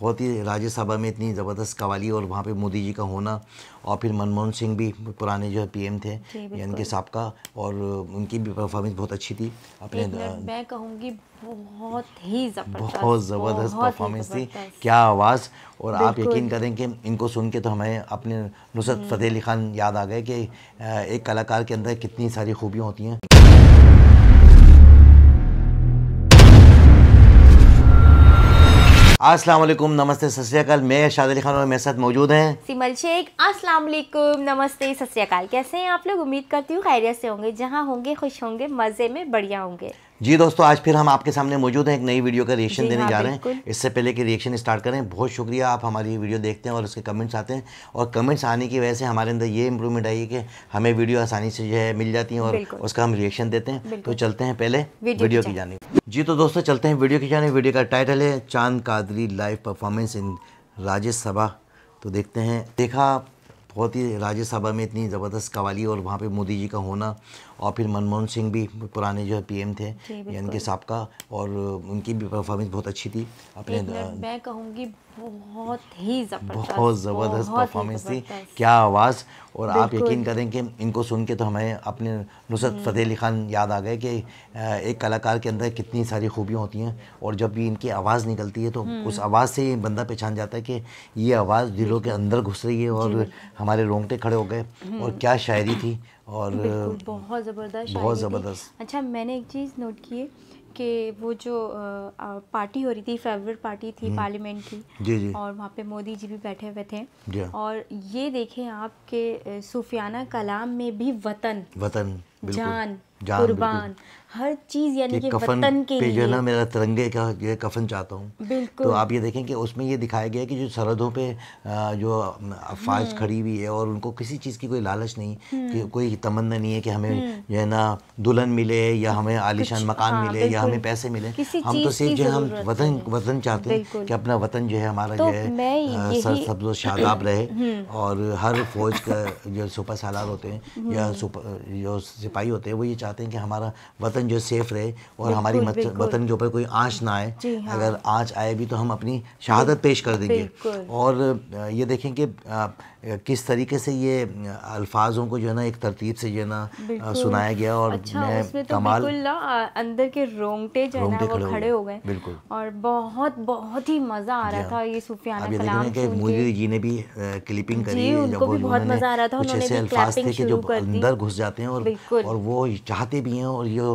बहुत ही राज्यसभा में इतनी ज़बरदस्त कवाली और वहाँ पे मोदी जी का होना और फिर मनमोहन सिंह भी पुराने जो है पीएम थे इनके साहब का और उनकी भी परफॉर्मेंस बहुत अच्छी थी अपने मैं कहूँगी बहुत ही बहुत ज़बरदस्त परफॉर्मेंस थी क्या आवाज़ और आप यकीन करें कि इनको सुन के तो हमें अपने नुसरत हम्म। फतेह अली खान याद आ गए कि एक कलाकार के अंदर कितनी सारी खूबियाँ होती हैं अस्सलाम वालेकुम नमस्ते सत्याकाल मैं शाद अली खान और मेरे साथ मौजूद हैं सिमल शेख अस्सलाम वालेकुम नमस्ते सत्याकाल कैसे हैं आप लोग उम्मीद करती हूँ खैरियत से होंगे जहाँ होंगे खुश होंगे मज़े में बढ़िया होंगे जी दोस्तों आज फिर हम आपके सामने मौजूद हैं एक नई वीडियो का रिएक्शन देने हाँ, जा रहे हैं इससे पहले कि रिएक्शन स्टार्ट करें बहुत शुक्रिया आप हमारी वीडियो देखते हैं और उसके कमेंट्स आते हैं और कमेंट्स आने की वजह से हमारे अंदर ये इम्प्रूवमेंट आई है कि हमें वीडियो आसानी से जो है मिल जाती है और उसका हम रिएक्शन देते हैं तो चलते हैं पहले वीडियो की जानी जी तो दोस्तों चलते हैं वीडियो की जानी वीडियो का टाइटल है Chand Qadri live performance in Rajya Sabha तो देखते हैं देखा बहुत ही राज्यसभा में इतनी ज़बरदस्त कवाली और वहाँ पे मोदी जी का होना और फिर मनमोहन सिंह भी पुराने जो है पीएम थे के साहब का और उनकी भी परफॉर्मेंस बहुत अच्छी थी अपने मैं कहूँगी बहुत ही ज़बरदस्त बहुत ज़बरदस्त परफॉर्मेंस थी क्या आवाज़ और आप यकीन करें कि इनको सुन के तो हमें अपने नुसरत हम्म। फ़तेह अली ख़ान याद आ गए कि एक कलाकार के अंदर कितनी सारी खूबियाँ होती हैं और जब भी इनकी आवाज़ निकलती है तो हम्म। उस आवाज़ से ही बंदा पहचान जाता है कि ये आवाज़ दिलों के अंदर घुस रही है और हमारे रोंगटे खड़े हो गए और हम्म। क्या शायरी थी और बहुत ज़बरदस्त बहुत ज़बरदस्त अच्छा मैंने एक चीज़ नोट की है कि वो जो आ, पार्टी हो रही थी फेवरेट पार्टी थी हम्म। पार्लियामेंट की जी जी और वहाँ पे मोदी जी भी बैठे हुए थे और ये देखें आपके सुफियाना सूफियाना कलाम में भी वतन वतन जान जान कुर्बान हर चीज यानी कि कफन के पे जो है ना मेरा तिरंगे का ये कफन चाहता हूँ तो आप ये देखें कि उसमें ये दिखाया गया है कि जो सरहदों पे जो अफवाज हम्म। खड़ी हुई है और उनको किसी चीज़ की कोई लालच नहीं कि हम्म। कोई तमन्ना नहीं है कि हमें हम्म। जो है ना दुल्हन मिले या हमें आलिशान मकान हाँ, मिले या हमें पैसे मिले हम तो सिर्फ जो है हम वतन वतन चाहते हैं कि अपना वतन जो है हमारा तो जो है सर सब्जो शादाब रहे और हर फौज का जो सुपर सालार होते हैं या सुपर जो सिपाही होते हैं वो ये चाहते हैं कि हमारा वतन वतन जो सेफ रहे और हमारी वतन के ऊपर कोई आँच ना आए हाँ। अगर आँच आए भी तो हम अपनी शहादत पेश कर देंगे और ये देखें कि किस तरीके से ये अल्फाजों को जो है ना एक तरतीब से जो है ना सुनाया गया और अच्छा, मैं तो कमाल अंदर के रोंगटे जो है वो खड़े हो गए बिल्कुल और बहुत बहुत ही मज़ा आ रहा हाँ। था ये सूफियाना कलाम कि मोदी जी ने भी क्लिपिंग करी उनको भी बहुत मज़ा आ रहा था जो अंदर घुस जाते हैं और और वो चाहते भी हैं और ये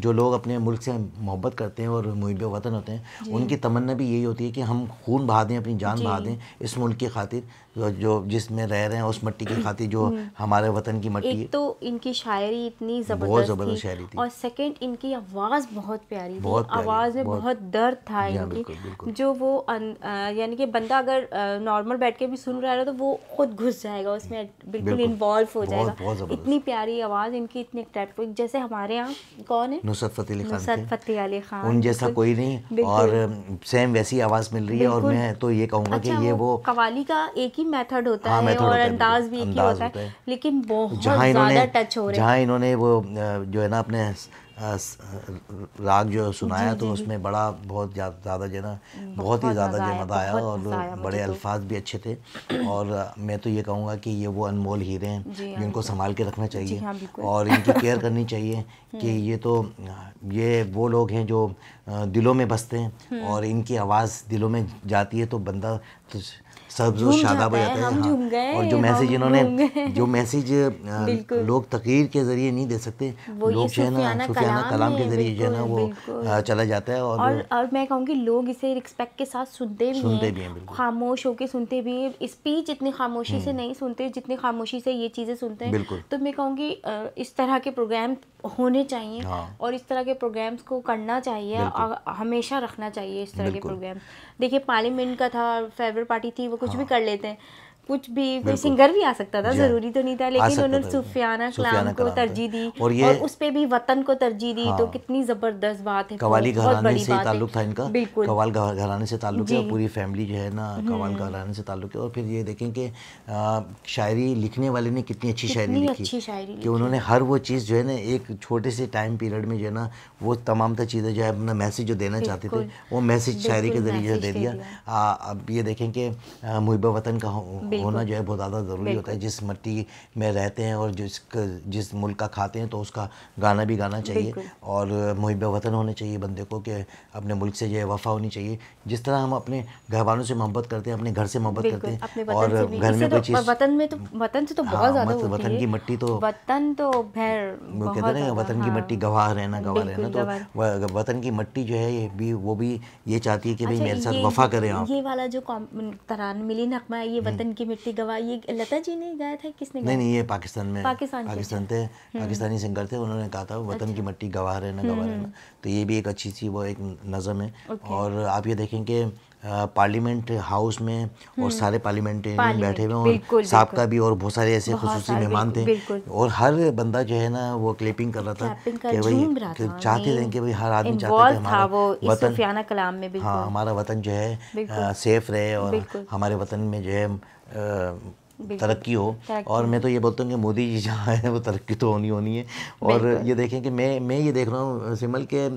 जो लोग अपने मुल्क से मोहब्बत करते हैं और मुहब वतन होते हैं उनकी तमन्ना भी यही होती है कि हम खून बहा दें अपनी जान बहा दें इस मुल्क की खातिर जो जिसमें रह रहे हैं उस मट्टी की खातिर जो हम्म। हमारे वतन की मट्टी है तो इनकी शायरी इतनी ज़बरदस्त शायरी थी और सेकेंड इनकी आवाज़ बहुत प्यारी थी आवाज़ में बहुत दर्द था हाँ, इनकी जो वो यानी कि बंदा अगर नॉर्मल बैठ के भी सुन रहा है तो वो खुद घुस जाएगा उसमें बिल्कुल इन्वॉल्व हो जाएगा इतनी प्यारी आवाज़ इनकी इतनी अट्रैक्टिव जैसे हमारे यहाँ कौन है नुसरत फतेह अली खान उन जैसा कोई नहीं और सेम वैसी आवाज़ मिल रही है और मैं तो ये कहूँगा अच्छा, कि ये वो कवाली का एक ही मेथड हाँ, होता है और अंदाज भी एक ही होता है लेकिन बहुत ज़्यादा टच हो रहा है जहाँ इन्होंने वो जो है ना अपने राग जो सुनाया तो उसमें बड़ा बहुत ज़्यादा जो ना बहुत ही ज़्यादा जो मज़ा आया और बड़े तो। अल्फाज भी अच्छे थे और मैं तो ये कहूँगा कि ये वो अनमोल हीरे हैं हाँ। जिनको संभाल के रखना चाहिए हाँ, और इनकी केयर करनी चाहिए कि हम्म। ये तो ये वो लोग हैं जो दिलों में बसते हैं हम्म। और इनकी आवाज़ दिलों में जाती है तो बंदा सब्ज और शादाब हो जाता है हाँ। और जो मैसेज इन्होंने जो मैसेज लोग तकरीर के ज़रिए नहीं दे सकते लोग जो है ना सुफियाना कलाम के ज़रिए जो है ना वो चला जाता है और और, मैं कहूँगी लोग इसे रिस्पेक्ट के साथ सुनते भी सुनते भी हैं खामोश होके सुनते भी हैं स्पीच इतनी खामोशी से हम्म। नहीं सुनते जितनी खामोशी से ये चीज़ें सुनते हैं बिल्कुल तो मैं कहूँगी इस तरह के प्रोग्राम होने चाहिए हाँ। और इस तरह के प्रोग्राम्स को करना चाहिए हमेशा रखना चाहिए इस तरह के प्रोग्राम देखिए पार्लियामेंट का था फेवरेट पार्टी थी वो कुछ हाँ। भी कर लेते हैं कुछ भी कोई सिंगर भी आ सकता था जरूरी तो नहीं था लेकिन उन्होंने सुफियाना कलाम को तरजीह दी और, और उस पे भी वतन को तरजीह दी तो हाँ। तो कितनी जबरदस्त बात है कवाली घराने से ताल्लुक था इनका बिल्कुल कवाल घराने से ताल्लुक है पूरी फैमिली जो है ना कवाल हम्म। घराने से ताल्लुक है और फिर ये देखें कि शायरी लिखने वाले ने कितनी अच्छी शायरी लिखी अच्छी शायरी कि उन्होंने हर वो चीज़ जो है ना एक छोटे से टाइम पीरियड में जो है ना वो तमाम तर चीज़ें जो है अपना मैसेज जो देना चाहते थे वो मैसेज शायरी के जरिए दे दिया अब ये देखें कि मुहिबा वतन का होना जो है बहुत ज़्यादा ज़रूरी होता है जिस मिट्टी में रहते हैं और जिस जिस मुल्क का खाते हैं तो उसका गाना भी गाना चाहिए और मुहब वतन होने चाहिए बंदे को कि अपने मुल्क से जो है वफा होनी चाहिए जिस तरह हम अपने घर वालों से मोहब्बत करते हैं अपने घर से मोहब्बत करते हैं और घर में कोई तो चीज़ वतन में तो वतन से तो बहुत हाँ, ज़्यादा वतन की मिट्टी तो वतन तो खैर कहते हैं वतन की हाँ। मिट्टी गवाह रहना गवाह रहना तो वतन की मिट्टी जो है ये भी वो भी ये चाहती है कि भाई अच्छा, मेरे साथ वफा करें आप ये वाला जो तरान मिली नकमा ये हम्म। वतन की की मिट्टी गवा ये लता जी ने गाया था किसने नहीं नहीं ये पाकिस्तान में पाकिस्तान पाकिस्तान थे हम्म। पाकिस्तानी सिंगर थे उन्होंने कहा था वतन अच्छा। की मिट्टी गवा ना गवा ना हम्म। तो ये भी एक अच्छी सी वो एक नज़म है और आप ये देखें कि पार्लियामेंट हाउस में और हम्म। सारे पार्लियामेंटेरियन बैठे हुए और साहब का भी और बहुत सारे ऐसे खसूसी मेहमान थे और हर बंदा जो है ना वो क्लिपिंग कर रहा था कि भाई चाहते थे कि भाई हर आदमी चाहते थे हमारा वतन कलाम में हाँ हमारा वतन जो है सेफ रहे और हमारे वतन में जो है तरक्की हो और मैं तो ये बोलता हूँ कि मोदी जी जहाँ हैं वो तरक्की तो होनी होनी है और ये देखें कि मैं मैं ये देख रहा हूँ सिमल के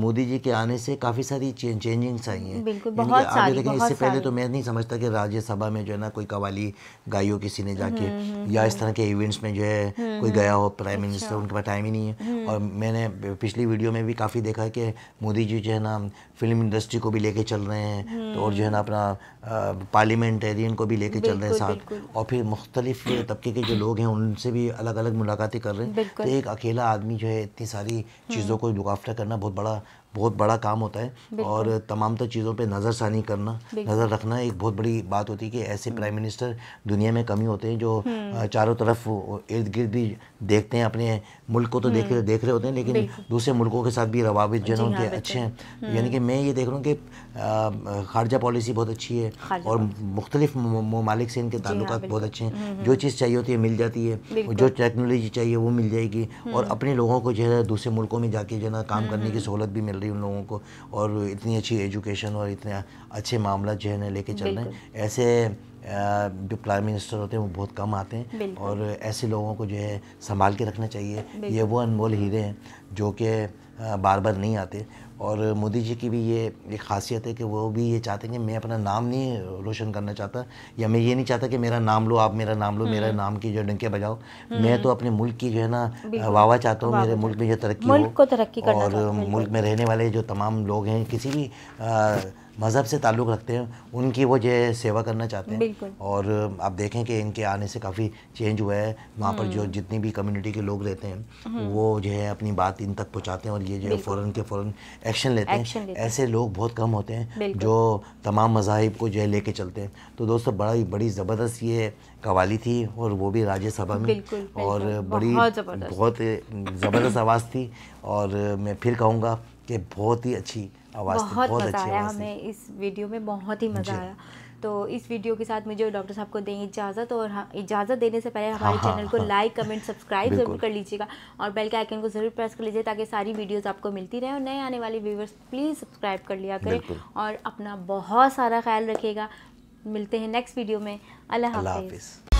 मोदी जी के आने से काफ़ी सारी चे, चेंजिंग्स आई हैं बिल्कुल बहुत सारी देखें इससे पहले तो मैं नहीं समझता कि राज्यसभा में जो है ना कोई कवाली गाई हो किसी ने हम्म, जाके हम्म, हम्म, या इस तरह के इवेंट्स में जो है कोई गया हो प्राइम अच्छा। मिनिस्टर उनके पास टाइम ही नहीं है और मैंने पिछली वीडियो में भी काफ़ी देखा कि मोदी जी जो है ना फिल्म इंडस्ट्री को भी लेके चल रहे हैं तो और जो है ना अपना पार्लियामेंटेरियन को भी लेके चल रहे हैं साथ और फिर मुख्तलिफ तबके के जो लोग हैं उनसे भी अलग अलग मुलाकातें कर रहे हैं तो एक अकेला आदमी जो है इतनी सारी चीज़ों हम्म। को रुकावटा करना बहुत बड़ा बहुत बड़ा काम होता है और तमाम तर तो चीज़ों पे नज़रसानी करना नज़र रखना एक बहुत बड़ी बात होती है कि ऐसे प्राइम हम्म। मिनिस्टर दुनिया में कमी होते हैं जो हम्म। चारों तरफ इर्द गिर्द भी देखते हैं अपने मुल्क को तो देख हम्म। देख रहे होते हैं लेकिन दूसरे मुल्कों के साथ भी रवाबित जो हाँ, उनके अच्छे हैं यानी कि मैं ये देख रहा हूँ कि खारजा पॉलिसी बहुत अच्छी है और मुख्तलिफ ममालिक से इनके ताल्लुक हाँ, बहुत अच्छे हैं जो चीज़ चाहिए होती है मिल जाती है जो टेक्नोलॉजी चाहिए वो मिल जाएगी और अपने लोगों को जो है दूसरे मुल्कों में जाके जो है काम करने की सहूलत भी मिल रही रही उन लोगों को और इतनी अच्छी एजुकेशन और इतने अच्छे मामला जो है ना लेके चल रहे हैं ऐसे जो प्राइम मिनिस्टर होते हैं वो बहुत कम आते हैं और ऐसे लोगों को जो है संभाल के रखना चाहिए ये वो अनमोल हीरे हैं जो कि बार बार नहीं आते और मोदी जी की भी ये एक खासियत है कि वो भी ये चाहते हैं कि मैं अपना नाम नहीं रोशन करना चाहता या मैं ये नहीं चाहता कि मेरा नाम लो आप मेरा नाम लो मेरा हम्म। नाम की जो डंके बजाओ हम्म। मैं तो अपने मुल्क की जो है ना वाहवा चाहता हूँ मेरे मुल्क में जो तरक्की मुल्क को तरक्की और मुल्क में रहने वाले जो तमाम लोग हैं किसी भी मज़हब से ताल्लुक़ रखते हैं उनकी वो जो सेवा करना चाहते हैं और आप देखें कि इनके आने से काफ़ी चेंज हुआ है वहाँ पर जो हम्म। जितनी भी कम्युनिटी के लोग रहते हैं हम्म। वो जो है अपनी बात इन तक पहुँचाते हैं और ये जो है फ़ौर के फ़ौर एक्शन लेते हैं ऐसे लोग बहुत कम होते हैं जो तमाम मजाहब को जो है लेके चलते हैं तो दोस्तों बड़ा बड़ी ज़बरदस्त ये कवाली थी और वो भी राज्यसभा में और बड़ी बहुत ज़बरदस्त आवाज़ थी और मैं फिर कहूँगा कि बहुत ही अच्छी आवाज़ तो बहुत, बहुत आया हमें इस वीडियो में बहुत ही मज़ा आया तो इस वीडियो के साथ मुझे डॉक्टर साहब को दें इजाज़त और इजाज़त देने से पहले हमारे हाँ, हाँ, चैनल को हाँ, लाइक कमेंट सब्सक्राइब ज़रूर कर लीजिएगा और बेल के आइकन को ज़रूर प्रेस कर लीजिए ताकि सारी वीडियोस आपको मिलती रहे और नए आने वाले व्यूवर्स प्लीज़ सब्सक्राइब कर लिया करें और अपना बहुत सारा ख्याल रखिएगा मिलते हैं नेक्स्ट वीडियो में अल्लाह हाफिज़